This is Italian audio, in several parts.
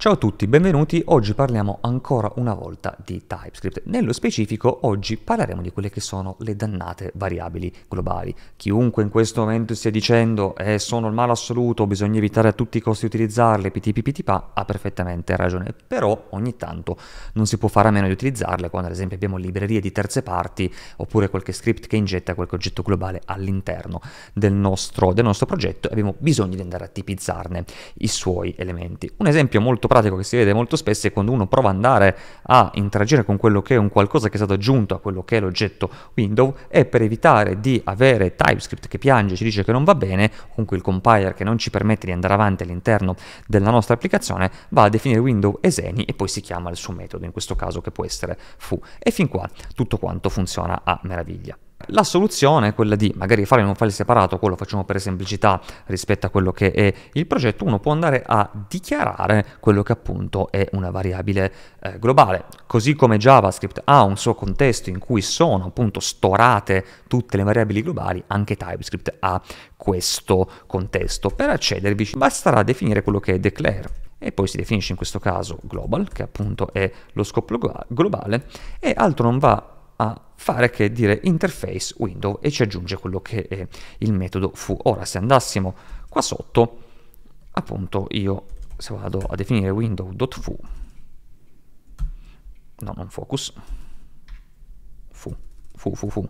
Ciao a tutti, benvenuti. Oggi parliamo ancora una volta di TypeScript. Nello specifico, oggi parleremo di quelle che sono le dannate variabili globali. Chiunque in questo momento stia dicendo eh, sono il male assoluto, bisogna evitare a tutti i costi utilizzarle, pitipipitipa, ha perfettamente ragione. Però ogni tanto non si può fare a meno di utilizzarle quando ad esempio abbiamo librerie di terze parti oppure qualche script che ingetta qualche oggetto globale all'interno del nostro, del nostro progetto e abbiamo bisogno di andare a tipizzarne i suoi elementi. Un esempio molto pratico che si vede molto spesso è quando uno prova ad andare a interagire con quello che è un qualcosa che è stato aggiunto a quello che è l'oggetto Windows e per evitare di avere TypeScript che piange e ci dice che non va bene, comunque il compiler che non ci permette di andare avanti all'interno della nostra applicazione, va a definire window eseni e poi si chiama il suo metodo, in questo caso che può essere foo. E fin qua tutto quanto funziona a meraviglia la soluzione è quella di magari fare in un file separato, quello facciamo per semplicità rispetto a quello che è il progetto, uno può andare a dichiarare quello che appunto è una variabile eh, globale. Così come JavaScript ha un suo contesto in cui sono appunto storate tutte le variabili globali, anche TypeScript ha questo contesto. Per accedervi basterà definire quello che è declare e poi si definisce in questo caso global, che appunto è lo scopo globale, e altro non va a fare che dire interface window e ci aggiunge quello che è il metodo fu. Ora se andassimo qua sotto, appunto io se vado a definire window.fu, no non focus, fu, fu, fu, fu,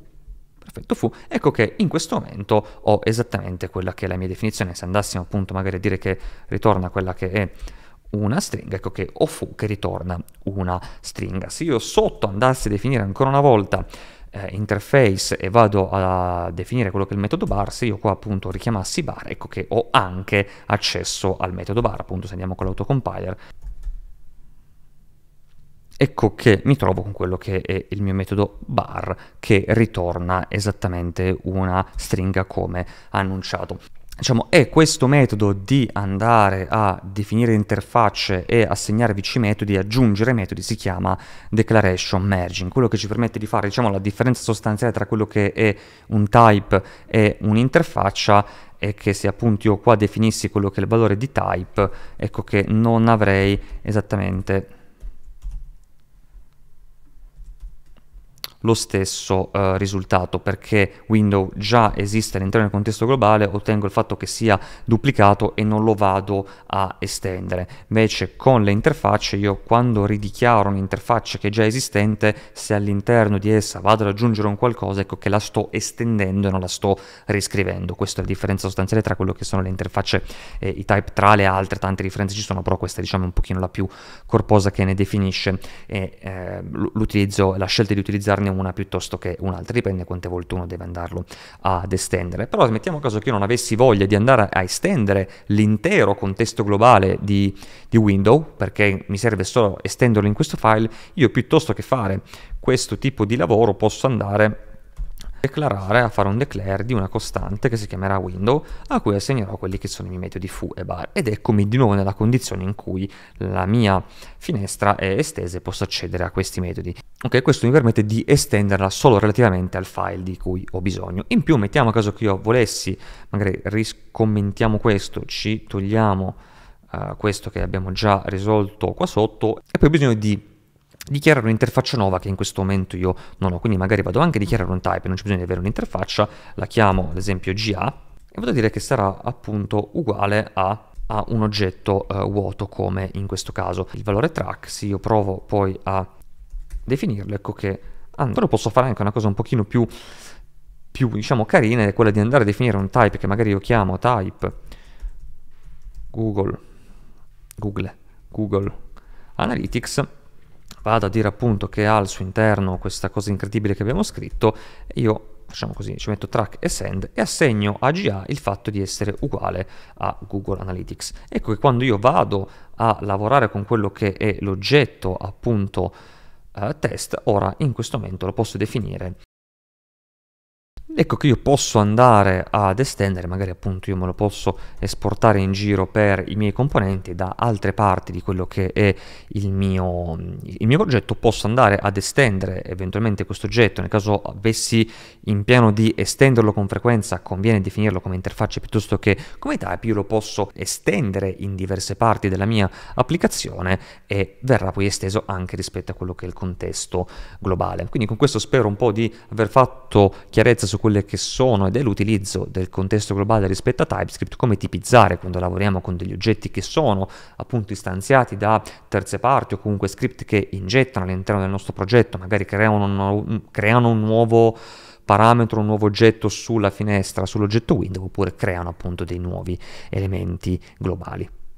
perfetto fu, ecco che in questo momento ho esattamente quella che è la mia definizione, se andassimo appunto magari a dire che ritorna quella che è una stringa, ecco che o fu che ritorna una stringa. Se io sotto andassi a definire ancora una volta eh, interface e vado a definire quello che è il metodo bar, se io qua appunto richiamassi bar, ecco che ho anche accesso al metodo bar, appunto se andiamo con l'autocompiler, ecco che mi trovo con quello che è il mio metodo bar che ritorna esattamente una stringa come annunciato diciamo, è questo metodo di andare a definire interfacce e assegnarvici metodi aggiungere metodi si chiama declaration merging, quello che ci permette di fare diciamo, la differenza sostanziale tra quello che è un type e un'interfaccia è che se appunto io qua definissi quello che è il valore di type, ecco che non avrei esattamente lo stesso eh, risultato perché Windows già esiste all'interno del contesto globale ottengo il fatto che sia duplicato e non lo vado a estendere invece con le interfacce io quando ridichiaro un'interfaccia che è già esistente se all'interno di essa vado ad aggiungere un qualcosa ecco che la sto estendendo e non la sto riscrivendo questa è la differenza sostanziale tra quello che sono le interfacce e i type tra le altre tante differenze ci sono però questa è, diciamo un pochino la più corposa che ne definisce eh, l'utilizzo la scelta di utilizzarne farne una piuttosto che un'altra, dipende quante volte uno deve andarlo ad estendere. Però mettiamo a caso che io non avessi voglia di andare a estendere l'intero contesto globale di, di window, perché mi serve solo estenderlo in questo file, io piuttosto che fare questo tipo di lavoro posso andare a declarare, a fare un declare di una costante che si chiamerà window a cui assegnerò quelli che sono i miei metodi foo e bar ed eccomi di nuovo nella condizione in cui la mia finestra è estesa e posso accedere a questi metodi. Ok, questo mi permette di estenderla solo relativamente al file di cui ho bisogno. In più mettiamo a caso che io volessi, magari riscommentiamo questo, ci togliamo Uh, questo che abbiamo già risolto qua sotto e poi ho bisogno di dichiarare un'interfaccia nuova che in questo momento io non ho, quindi magari vado anche a dichiarare un type, non c'è bisogno di avere un'interfaccia, la chiamo ad esempio GA e vado a dire che sarà appunto uguale a a un oggetto eh, vuoto come in questo caso il valore track se io provo poi a definirlo ecco che allora ah, posso fare anche una cosa un pochino più più diciamo carina è quella di andare a definire un type che magari io chiamo type google google google analytics vado a dire appunto che ha al suo interno questa cosa incredibile che abbiamo scritto, io facciamo così, ci metto track e send e assegno a GA il fatto di essere uguale a Google Analytics. Ecco che quando io vado a lavorare con quello che è l'oggetto appunto eh, test, ora in questo momento lo posso definire ecco che io posso andare ad estendere, magari appunto io me lo posso esportare in giro per i miei componenti da altre parti di quello che è il mio, il mio progetto, posso andare ad estendere eventualmente questo oggetto, nel caso avessi in piano di estenderlo con frequenza, conviene definirlo come interfaccia piuttosto che come type, io lo posso estendere in diverse parti della mia applicazione e verrà poi esteso anche rispetto a quello che è il contesto globale. Quindi con questo spero un po' di aver fatto chiarezza su questo quelle che sono ed è l'utilizzo del contesto globale rispetto a TypeScript, come tipizzare quando lavoriamo con degli oggetti che sono appunto istanziati da terze parti o comunque script che ingettano all'interno del nostro progetto, magari creano un, creano un nuovo parametro, un nuovo oggetto sulla finestra, sull'oggetto window, oppure creano appunto dei nuovi elementi globali.